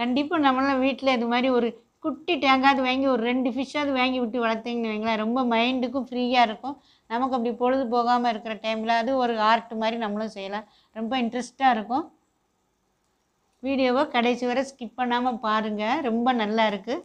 கண்டிப்பாக நம்மளாம் வீட்டில் இது மாதிரி ஒரு குட்டி டேங்காவது வாங்கி ஒரு ரெண்டு ஃபிஷ்ஷாவது வாங்கி விட்டு வளர்த்திங்கன்னு வைங்களேன் ரொம்ப மைண்டுக்கும் ஃப்ரீயாக இருக்கும் நமக்கு அப்படி பொழுது போகாமல் இருக்கிற டைமில் அது ஒரு ஆர்ட் மாதிரி நம்மளும் செய்யலாம் ரொம்ப இன்ட்ரெஸ்ட்டாக இருக்கும் வீடியோவை கடைசி வரை ஸ்கிப் பண்ணாமல் பாருங்கள் ரொம்ப நல்லா இருக்குது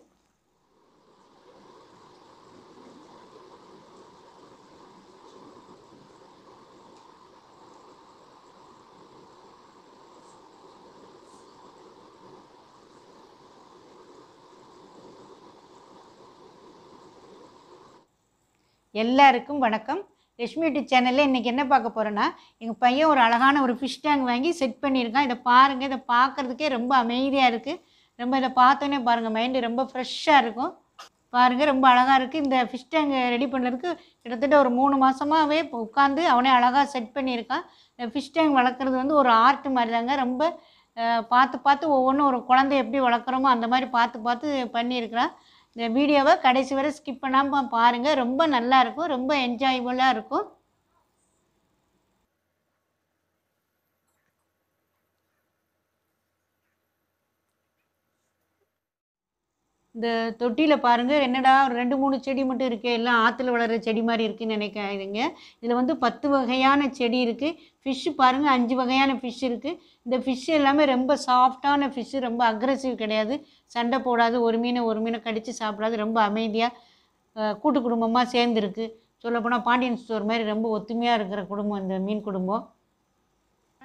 எல்லாருக்கும் வணக்கம் ரெஷ்மி யூடியூப் சேனலில் இன்றைக்கி என்ன பார்க்க போகிறேன்னா எங்கள் பையன் ஒரு அழகான ஒரு ஃபிஷ் டேங்க் வாங்கி செட் பண்ணியிருக்கான் இதை பாருங்கள் இதை பார்க்குறதுக்கே ரொம்ப அமைதியாக இருக்குது ரொம்ப இதை பார்த்தோன்னே பாருங்கள் மைண்டு ரொம்ப ஃப்ரெஷ்ஷாக இருக்கும் பாருங்கள் ரொம்ப அழகாக இருக்குது இந்த ஃபிஷ் டேங்க் ரெடி பண்ணுறதுக்கு கிட்டத்தட்ட ஒரு மூணு மாதமாகவே உட்காந்து அவனே அழகாக செட் பண்ணியிருக்கான் இந்த ஃபிஷ் டேங்க் வளர்க்குறது வந்து ஒரு ஆர்ட் மாதிரி தாங்க ரொம்ப பார்த்து பார்த்து ஒவ்வொன்றும் ஒரு குழந்தை எப்படி வளர்க்குறோமோ அந்த மாதிரி பார்த்து பார்த்து பண்ணியிருக்கிறான் இந்த வீடியோவை கடைசி வரை ஸ்கிப் பண்ணாமல் பாருங்கள் ரொம்ப நல்லாயிருக்கும் ரொம்ப என்ஜாயபுளாக இருக்கும் இந்த தொட்டியில் பாருங்கள் என்னடா ரெண்டு மூணு செடி மட்டும் இருக்குது எல்லாம் ஆற்றுல வளர்கிற செடி மாதிரி இருக்குதுன்னு நினைக்காதீங்க இதில் வந்து பத்து வகையான செடி இருக்குது ஃபிஷ்ஷு பாருங்கள் அஞ்சு வகையான ஃபிஷ் இருக்குது இந்த ஃபிஷ் எல்லாமே ரொம்ப சாஃப்டான ஃபிஷ்ஷு ரொம்ப அக்ரஸிவ் கிடையாது சண்டை போடாது ஒரு மீனை ஒரு மீனை கடித்து சாப்பிடாது ரொம்ப அமைதியாக கூட்டு குடும்பமாக சேர்ந்துருக்கு சொல்லப்போனால் பாண்டியன் ஸ்டோர் மாதிரி ரொம்ப ஒத்துமையாக இருக்கிற குடும்பம் இந்த மீன் குடும்பம்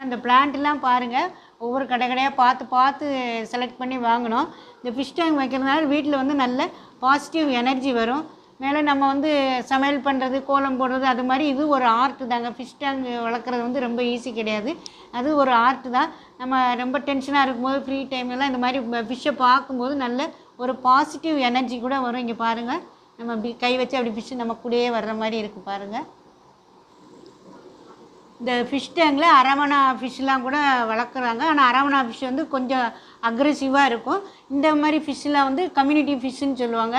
அந்த பிளான்ட்லாம் பாருங்கள் ஒவ்வொரு கடை கடையாக பார்த்து பார்த்து செலக்ட் பண்ணி வாங்கணும் இந்த ஃபிஷ் டேங்க் வைக்கிறதுனால வீட்டில் வந்து நல்ல பாசிட்டிவ் எனர்ஜி வரும் மேலே நம்ம வந்து சமையல் பண்ணுறது கோலம் போடுறது அது மாதிரி இது ஒரு ஆர்ட் தாங்க ஃபிஷ் டேங்க் வளர்க்குறது வந்து ரொம்ப ஈஸி கிடையாது அது ஒரு ஆர்ட்டு தான் நம்ம ரொம்ப டென்ஷனாக இருக்கும்போது ஃப்ரீ டைம்லாம் இந்த மாதிரி ஃபிஷ்ஷை பார்க்கும்போது நல்ல ஒரு பாசிட்டிவ் எனர்ஜி கூட வரும் இங்கே பாருங்கள் நம்ம அப்படி கை வச்சு அப்படி ஃபிஷ்ஷு நம்ம கூடயே வர்ற மாதிரி இருக்குது பாருங்கள் இந்த ஃபிஷ் டேங்கில் அரவணா ஃபிஷ்லாம் கூட வளர்க்குறாங்க ஆனால் அரவணா ஃபிஷ் வந்து கொஞ்சம் அக்ரெசிவாக இருக்கும் இந்த மாதிரி ஃபிஷ்லாம் வந்து கம்யூனிட்டி ஃபிஷ்ஷுன்னு சொல்லுவாங்க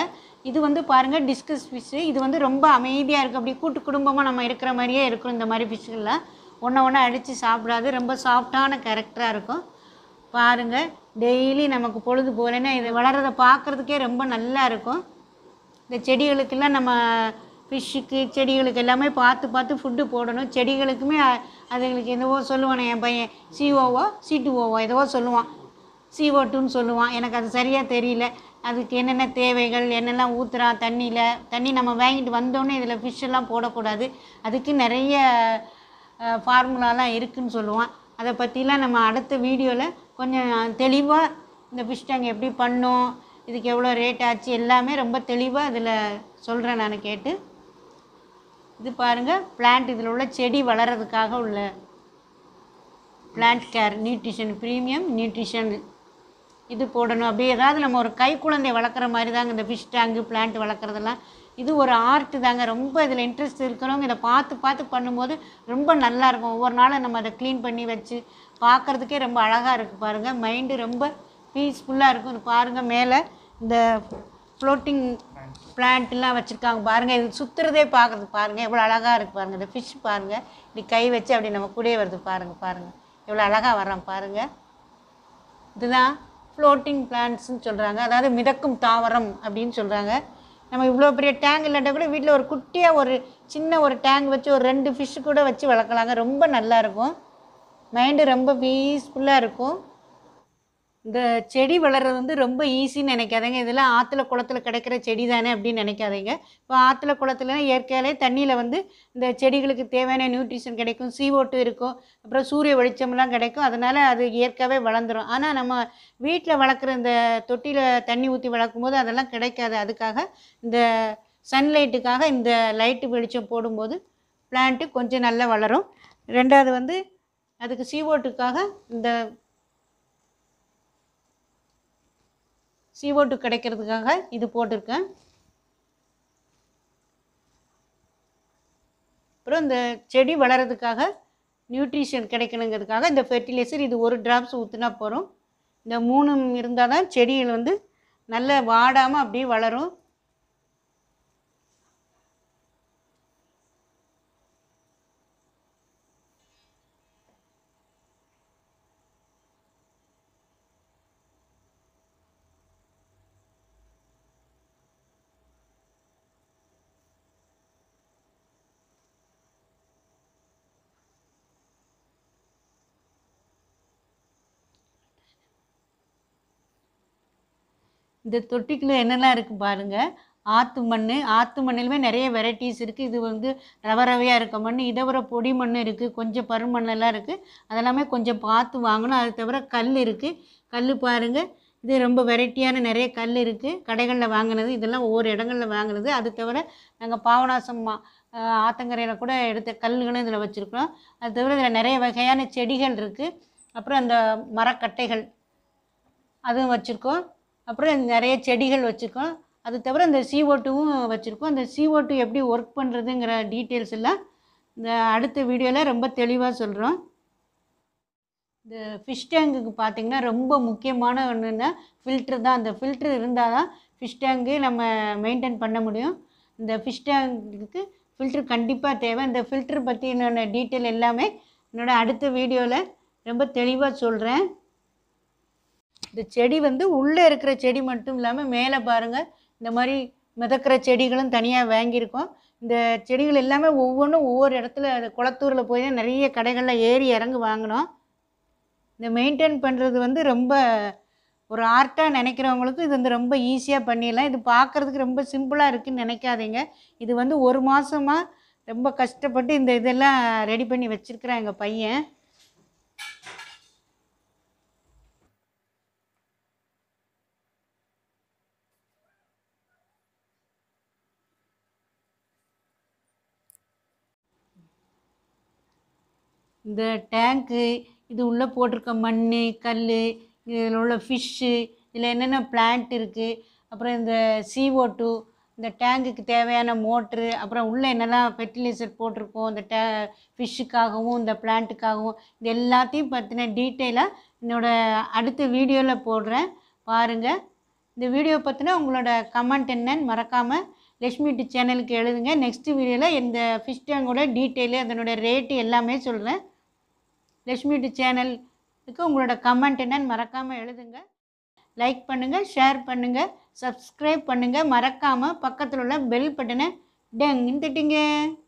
இது வந்து பாருங்கள் டிஸ்கஸ் ஃபிஷ்ஷு இது வந்து ரொம்ப அமைதியாக இருக்குது அப்படி கூட்டு குடும்பமாக நம்ம இருக்கிற மாதிரியே இருக்கும் இந்த மாதிரி ஃபிஷ்ஷுகள்லாம் ஒன்றை ஒன்றா அடித்து சாப்பிடாது ரொம்ப சாஃப்டான கேரக்டராக இருக்கும் பாருங்கள் டெய்லி நமக்கு பொழுது போகலன்னா இது வளர்கிறத பார்க்குறதுக்கே ரொம்ப நல்லா இருக்கும் இந்த செடிகளுக்கெல்லாம் நம்ம ஃபிஷ்ஷுக்கு செடிகளுக்கு எல்லாமே பார்த்து பார்த்து ஃபுட்டு போடணும் செடிகளுக்குமே அதுங்களுக்கு என்னவோ சொல்லுவானே என் பையன் சிஓவோ சிடிஓவோ எதுவோ சொல்லுவான் சிஓ டூன்னு சொல்லுவான் எனக்கு அது சரியாக தெரியல அதுக்கு என்னென்ன தேவைகள் என்னெல்லாம் ஊற்றுறான் தண்ணியில் தண்ணி நம்ம வாங்கிட்டு வந்தோடனே இதில் ஃபிஷ்ஷெல்லாம் போடக்கூடாது அதுக்கு நிறைய ஃபார்முலாலாம் இருக்குதுன்னு சொல்லுவான் அதை பற்றிலாம் நம்ம அடுத்த வீடியோவில் கொஞ்சம் தெளிவாக இந்த ஃபிஷ் டேங்க் எப்படி பண்ணும் இதுக்கு எவ்வளோ ரேட் ஆச்சு எல்லாமே ரொம்ப தெளிவாக அதில் சொல்கிறேன் நான் கேட்டு இது பாருங்கள் பிளான்ட் இதில் உள்ள செடி வளர்கிறதுக்காக உள்ள plant care nutrition premium nutrition இது போடணும் அப்படி ஏதாவது நம்ம ஒரு கை குழந்தை வளர்க்குற மாதிரி தாங்க இந்த ஃபிஷ் டேங்கு பிளான்ட் வளர்க்குறதெல்லாம் இது ஒரு ஆர்ட்டு தாங்க ரொம்ப இதில் இன்ட்ரெஸ்ட் இருக்கிறவங்க இதை பார்த்து பார்த்து பண்ணும்போது ரொம்ப நல்லாயிருக்கும் ஒவ்வொரு நாளும் நம்ம அதை க்ளீன் பண்ணி வச்சு பார்க்குறதுக்கே ரொம்ப அழகாக இருக்குது பாருங்கள் மைண்டு ரொம்ப பீஸ்ஃபுல்லாக இருக்கும் இது பாருங்கள் மேலே இந்த ஃப்ளோட்டிங் பிளான்ட்லாம் வச்சுருக்காங்க பாருங்கள் இது சுற்றுறதே பார்க்குறது பாருங்கள் எவ்வளோ அழகாக இருக்குது பாருங்கள் இந்த ஃபிஷ் பாருங்கள் இப்படி கை வச்சு அப்படி நம்ம கூடே வருது பாருங்கள் பாருங்கள் எவ்வளோ அழகாக வரோம் பாருங்கள் இதுதான் ஃப்ளோட்டிங் பிளான்ட்ஸ்னு சொல்கிறாங்க அதாவது மிதக்கும் தாவரம் அப்படின்னு சொல்கிறாங்க நம்ம இவ்வளோ பெரிய டேங்க் இல்லாட்டா கூட வீட்டில் ஒரு குட்டியாக ஒரு சின்ன ஒரு டேங்க் வச்சு ஒரு ரெண்டு ஃபிஷ்ஷு கூட வச்சு வளர்க்கலாங்க ரொம்ப நல்லாயிருக்கும் மைண்டு ரொம்ப பீஸ்ஃபுல்லாக இருக்கும் இந்த செடி வளர்கிறது வந்து ரொம்ப ஈஸின்னு நினைக்காதீங்க இதில் ஆற்றுல குளத்தில் கிடைக்கிற செடி தானே அப்படின்னு நினைக்காதீங்க இப்போ ஆற்றுல குளத்தில் இயற்கையாலே தண்ணியில் வந்து இந்த செடிகளுக்கு தேவையான நியூட்ரிஷன் கிடைக்கும் சீவோட்டு இருக்கும் அப்புறம் சூரிய வெளிச்சம்லாம் கிடைக்கும் அதனால் அது இயற்கையாகவே வளர்ந்துடும் ஆனால் நம்ம வீட்டில் வளர்க்குற இந்த தொட்டியில் தண்ணி ஊற்றி வளர்க்கும் போது அதெல்லாம் கிடைக்காது அதுக்காக இந்த சன்லைட்டுக்காக இந்த லைட்டு வெளிச்சம் போடும்போது பிளான்ட்டு கொஞ்சம் நல்லா வளரும் ரெண்டாவது வந்து அதுக்கு சீவோட்டுக்காக இந்த சிஓ கிடைக்கிறதுக்காக இது போட்டிருக்கேன் அப்புறம் இந்த செடி வளர்கிறதுக்காக நியூட்ரிஷன் கிடைக்கணுங்கிறதுக்காக இந்த ஃபெர்டிலைசர் இது ஒரு டிராப்ஸ் ஊற்றுனா போகிறோம் இந்த மூணு இருந்தால் தான் செடிகள் வந்து நல்ல வாடாமல் அப்படியே வளரும் இந்த தொட்டிக்குள்ளே என்னெல்லாம் இருக்குது பாருங்கள் ஆற்று மண் ஆற்று மண்ணிலுமே நிறைய வெரைட்டிஸ் இருக்குது இது வந்து ரவ ரவையாக இருக்க மண் இதை விட பொடி மண் இருக்குது கொஞ்சம் பருமண்ணெல்லாம் இருக்குது அதெல்லாமே கொஞ்சம் பார்த்து வாங்கணும் அது தவிர கல் இருக்குது கல் பாருங்கள் இது ரொம்ப வெரைட்டியான நிறைய கல் இருக்குது கடைகளில் வாங்கினது இதெல்லாம் ஒவ்வொரு இடங்களில் வாங்கினது அது தவிர நாங்கள் பாவனாசம் ஆத்தங்கரையில் கூட எடுத்த கல்களும் இதில் வச்சுருக்கிறோம் அது தவிர இதில் நிறைய வகையான செடிகள் இருக்குது அப்புறம் அந்த மரக்கட்டைகள் அதுவும் வச்சுருக்கோம் அப்புறம் நிறைய செடிகள் வச்சுருக்கோம் அது தவிர அந்த சிஓ டூவும் வச்சுருக்கோம் அந்த சிஓ டூ எப்படி ஒர்க் பண்ணுறதுங்கிற டீட்டெயில்ஸ் எல்லாம் இந்த அடுத்த வீடியோவில் ரொம்ப தெளிவாக சொல்கிறோம் இந்த ஃபிஷ் டேங்குக்கு பார்த்திங்கன்னா ரொம்ப முக்கியமான ஒன்றுன்னா ஃபில்ட்ரு தான் அந்த ஃபில்ட்ரு இருந்தால் தான் ஃபிஷ் டேங்கு நம்ம மெயின்டைன் பண்ண முடியும் இந்த ஃபிஷ் டேங்குக்கு ஃபில்ட்ரு கண்டிப்பாக தேவை இந்த ஃபில்ட்ரு பற்றி என்னென்ன டீட்டெயில் எல்லாமே என்னோடய அடுத்த வீடியோவில் ரொம்ப தெளிவாக சொல்கிறேன் இந்த செடி வந்து உள்ளே இருக்கிற செடி மட்டும் இல்லாமல் மேலே பாருங்கள் இந்த மாதிரி மிதக்கிற செடிகளும் தனியாக வாங்கியிருக்கோம் இந்த செடிகள் எல்லாமே ஒவ்வொன்றும் ஒவ்வொரு இடத்துல அது குளத்தூரில் போய் தான் நிறைய கடைகளில் ஏறி இறங்கி வாங்கினோம் இந்த மெயின்டைன் பண்ணுறது வந்து ரொம்ப ஒரு ஆர்ட்டாக நினைக்கிறவங்களுக்கு இது வந்து ரொம்ப ஈஸியாக பண்ணிடலாம் இது பார்க்குறதுக்கு ரொம்ப சிம்பிளாக இருக்குதுன்னு நினைக்காதீங்க இது வந்து ஒரு மாதமாக ரொம்ப கஷ்டப்பட்டு இந்த இதெல்லாம் ரெடி பண்ணி வச்சுருக்குறேன் எங்கள் பையன் இந்த டேங்க்கு இது உள்ளே போட்டிருக்க மண் கல் இதில் உள்ள ஃபிஷ்ஷு இதில் என்னென்ன பிளான்ட் இருக்குது அப்புறம் இந்த சிஓ டூ இந்த டேங்குக்கு தேவையான மோட்ரு அப்புறம் உள்ளே என்னெல்லாம் ஃபெர்டிலைசர் போட்டிருக்கோம் இந்த டே ஃபிஷ்ஷுக்காகவும் இந்த பிளான்ட்டுக்காகவும் இது எல்லாத்தையும் பற்றின டீட்டெயிலாக என்னோடய அடுத்த வீடியோவில் போடுறேன் பாருங்கள் இந்த வீடியோ பார்த்தினா உங்களோட கமெண்ட் என்னன்னு மறக்காமல் லக்ஷ்மி டி சேனலுக்கு எழுதுங்க நெக்ஸ்ட் வீடியோவில் இந்த ஃபிஷ் டேங்கோட டீட்டெயிலு அதனோடய ரேட்டு எல்லாமே சொல்கிறேன் லக்ஷ்மியுடி சேனலுக்கு உங்களோட கமெண்ட் என்னன்னு மறக்காமல் எழுதுங்க லைக் பண்ணுங்கள் ஷேர் பண்ணுங்கள் சப்ஸ்கிரைப் பண்ணுங்கள் மறக்காமல் பக்கத்தில் உள்ள பெல் பட்டனை டெங்கின்னு திட்டிங்க